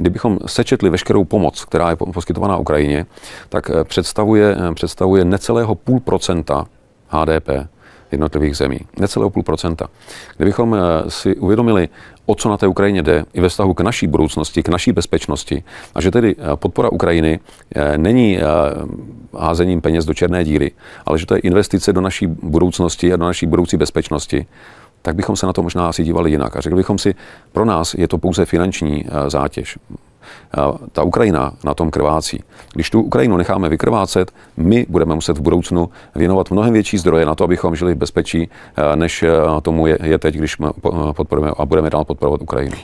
kdybychom sečetli veškerou pomoc, která je poskytovaná Ukrajině, tak eh, představuje, eh, představuje necelého půl procenta HDP jednotlivých zemí. Necelého půl procenta. Kdybychom eh, si uvědomili, o co na té Ukrajině jde, i ve vztahu k naší budoucnosti, k naší bezpečnosti, a že tedy podpora Ukrajiny není házením peněz do černé díry, ale že to je investice do naší budoucnosti a do naší budoucí bezpečnosti, tak bychom se na to možná asi dívali jinak. A řekli bychom si, pro nás je to pouze finanční eh, zátěž. Eh, ta Ukrajina na tom krvácí. Když tu Ukrajinu necháme vykrvácet, my budeme muset v budoucnu věnovat mnohem větší zdroje na to, abychom žili v bezpečí, eh, než tomu je, je teď, když podporujeme a budeme dál podporovat Ukrajinu.